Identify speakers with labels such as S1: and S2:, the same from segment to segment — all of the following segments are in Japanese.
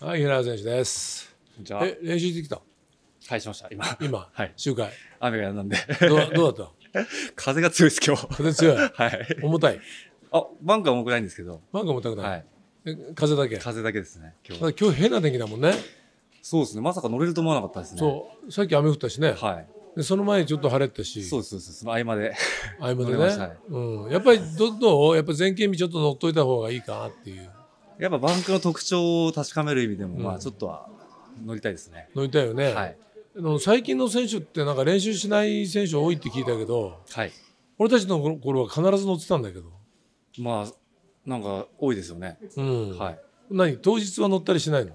S1: はい、平野選手です。じゃあえ、練習してきた
S2: はい、しました今今、はい周回。雨が止んでどうどうだった。風が強いです今日た
S1: 風強い。はい重
S2: たい。あバンカー重くないんですけどバンカー重たくない。はい風だけ。風だけですね今日今日変な天気だもんね。そうですねまさか乗れると思わなかったですねそう、さっき雨降ったしね。はいでその前にちょっと晴れたし、そうそうそうですその合間で
S1: 合間で乗れね。うん、やっぱりどどうやっぱ前傾にちょっと乗っといた方がいいかなっていう。やっぱバンクの特徴を確かめる意味で
S2: も、まあちょっとは乗りたいですね。乗りたいよね。はい。の最
S1: 近の選手ってなんか練習しない選手多いって聞いたけど、はい、俺
S2: たちの頃は必ず乗ってたんだけどまあなんか多いですよね、うんはい、何当日は乗ったりしないの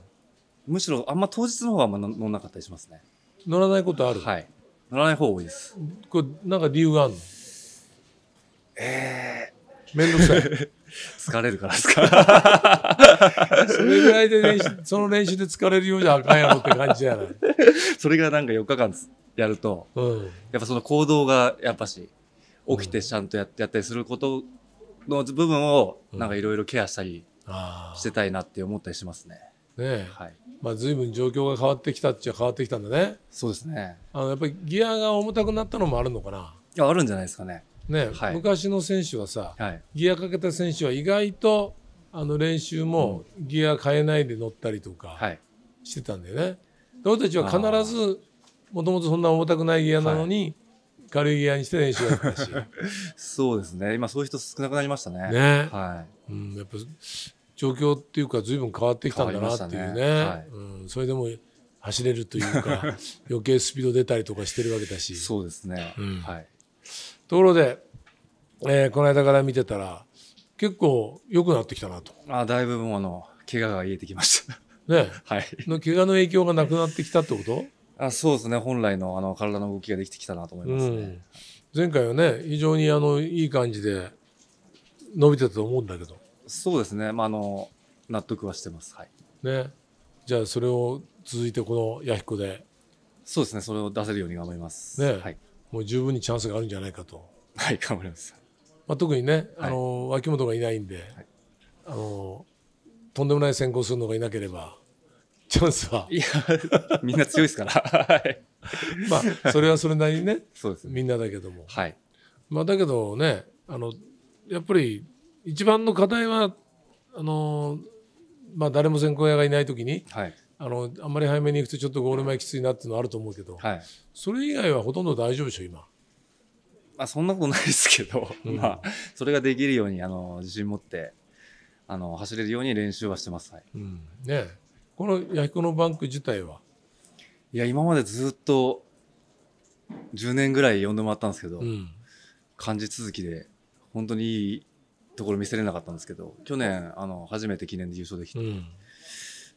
S2: むしろあんま当日の方はあんま乗らなかったりしますね乗らないことあるはい乗らない方多いですこれなんか理由があるのええー、面倒くさい 疲れるからですか それぐらいで練習、
S1: その練習で疲れるようじゃあかんやろって感じやない。
S2: それがなんか4日間やると、うん、やっぱその行動がやっぱし、起きてちゃんとやってやったりすることの部分を、なんかいろいろケアしたりしてたいなって思ったりしますね。ねは
S1: い。まあ随分状況が変わってきたっちゃ変わってきたんだね。
S2: そうですね。
S1: あのやっぱりギアが重たくなったのもあるのかな。
S2: いや、あるんじゃないですかね。
S1: ね、はい、昔の選手はさ、はい、ギアかけた選手は意外とあの練習もギア変えないで乗ったりとかしてたんだよね。はい、俺たちは必ずもともとそんな重たくないギアなのに、軽いギアにして練習やったし
S2: そうですね今そういう人少なくなりましたね。ね、はいうん、やっぱ状況っていうかずいぶん変わってきたんだなっていうね、ねはい、
S1: うん、それでも走れるというか 余計スピード出たりとかしてるわけだしそうですね、うん、はいところで、えー、この間から見てたら結構良くなってきたなと
S2: あだいぶもの怪我が癒えてきましたね、はい、の怪我の影響がなくなってきたってことあそうですね本来のあの体の動きができてきたなと思いますね、うん、前回はね非常にあのいい感じで伸びてたと思うんだけどそうですね、まあ、あの納得はしてます、はい、
S1: ね、じゃあそれを続いてこの弥彦で
S2: そうですねそれを出せるように頑張りますね、
S1: はいもう十分にチャンスがあるんじゃないかと。
S2: はい、頑張ります。
S1: まあ、特にね、あの、脇本がいないんで、はい、あの、とんでもない先行するのがいなければ、チャンスは。いや、みんな強いですから。まあ、それはそれなりにね、そうです、ね、みんなだけども。はい。まあ、だけどね、あの、やっぱり、一番の課題は、あの、まあ、誰も先行屋がいないときに、はい、あのあんまり早めに行くとちょっとゴール前きついなっていうのはあると思うけど、はい、それ以外はほとんど大丈夫でしょ今。
S2: まあ、そんなことないですけど、うん、まあ、それができるようにあの自信持ってあの走れるように練習はしてます、はいうん、ね、このヤヒコのバンク自体はいや今までずっと10年ぐらい呼んでもらったんですけど、うん、漢字続きで本当にいいところ見せれなかったんですけど去年あの初めて記念で優勝できて、うん、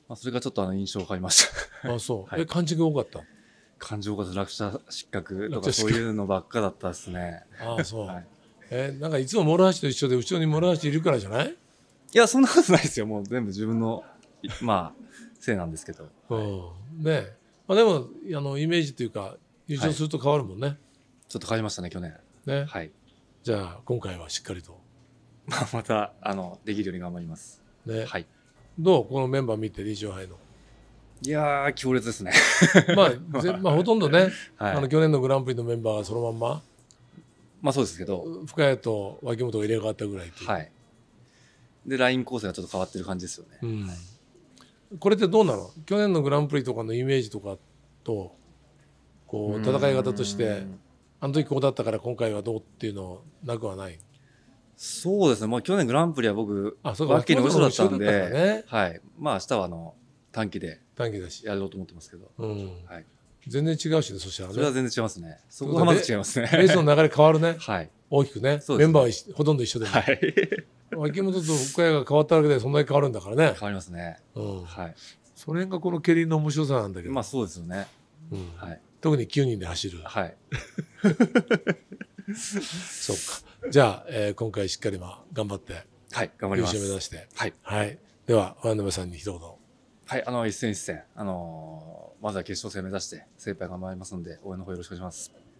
S2: まあ、それがちょっとあの印象を変えましたあそう、はい、え漢字が多かった感情が落車失格とかそういうのばっかだったですね。あそう。はい、
S1: えー、なんかいつも諸橋と一緒で後ろに諸橋いるからじゃない？いやそんなことないですよ。もう
S2: 全部自分のまあせいなんですけど。うは
S1: い、ねまあでもあのイメージというか優勝すると変わるもんね、はい、
S2: ちょっと変わりましたね去年。ね。はい。じゃあ今回はしっかりと。まあまたあのできるように頑張ります。ね。はい。
S1: どうこのメンバー見てンハ杯の
S2: いやー強烈ですね
S1: まあ、ぜまあほとんどね、はい、あの去年のグランプリのメンバーがそのまんま
S2: まあそうですけど深谷と脇本が入れ替わったぐらいっていう、はい、でライン構成がちょっと変わってる感じですよね、うんはい、
S1: これってどうなの去年のグランプリとかのイメージとかと
S2: こう戦い方とし
S1: てあの時こうだったから今回はどうっていうのなくはない
S2: そうですね、まあ、去年グランプリは僕、あそうかバッキーの嘘だったんで、ね、はい、まあ明日はあの短期で短期だしやろうと思ってますけど、うんはい、
S1: 全然違うしね、そしたら、ね、それは全然違いますね。そこはまず違いますね。レースの流れ変わるね。はい、大きくね、ね、メンバーはほとんど一緒で、はい、秋 本と深谷が変わったわけで、そんなに変わるんだからね。変わりますね。うん、はい。その辺がこの競輪の面白さなんだけど。まあそうですよね。うん、はい。特に9人で走る。はい。そっ
S2: か。じゃあ、えー、今回しっかり、まあ、頑張って、はい、頑張ります。優勝目指して。はい。はい。では、渡辺さんに一言。はい、あの、一戦一戦、あのー、まずは決勝戦目指して精一杯頑張りますので、応援の方よろしくお願いします。